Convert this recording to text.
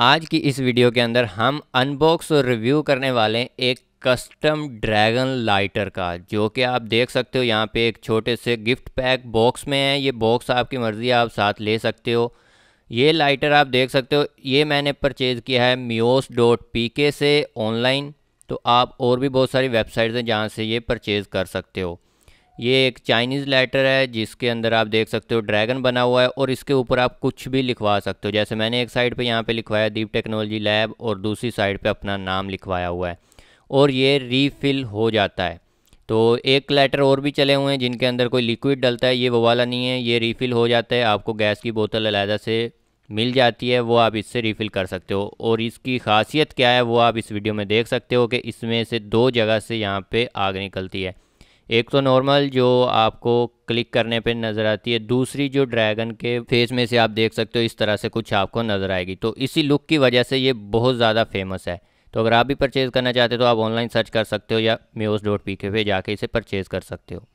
आज की इस वीडियो के अंदर हम अनबॉक्स और रिव्यू करने वाले हैं एक कस्टम ड्रैगन लाइटर का जो कि आप देख सकते हो यहाँ पे एक छोटे से गिफ्ट पैक बॉक्स में है ये बॉक्स आपकी मर्ज़ी आप साथ ले सकते हो ये लाइटर आप देख सकते हो ये मैंने परचेज़ किया है मियोस डॉट पी के से ऑनलाइन तो आप और भी बहुत सारी वेबसाइट्स हैं जहाँ से ये परचेज़ कर सकते हो ये एक चाइनीज़ लेटर है जिसके अंदर आप देख सकते हो ड्रैगन बना हुआ है और इसके ऊपर आप कुछ भी लिखवा सकते हो जैसे मैंने एक साइड पे यहाँ पे लिखवाया दीप टेक्नोलॉजी लैब और दूसरी साइड पे अपना नाम लिखवाया हुआ है और ये रीफिल हो जाता है तो एक लेटर और भी चले हुए हैं जिनके अंदर कोई लिक्विड डलता है ये वो वाला नहीं है ये रीफिल हो जाता है आपको गैस की बोतल अलहदा से मिल जाती है वो आप इससे रिफ़िल कर सकते हो और इसकी खासियत क्या है वो आप इस वीडियो में देख सकते हो कि इसमें से दो जगह से यहाँ पर आग निकलती है एक तो नॉर्मल जो आपको क्लिक करने पे नज़र आती है दूसरी जो ड्रैगन के फेस में से आप देख सकते हो इस तरह से कुछ आपको नज़र आएगी तो इसी लुक की वजह से ये बहुत ज़्यादा फेमस है तो अगर आप भी परचेज़ करना चाहते हो तो आप ऑनलाइन सर्च कर सकते हो या म्यूज़ डॉट पी के पे जाके इसे परचेज़ कर सकते हो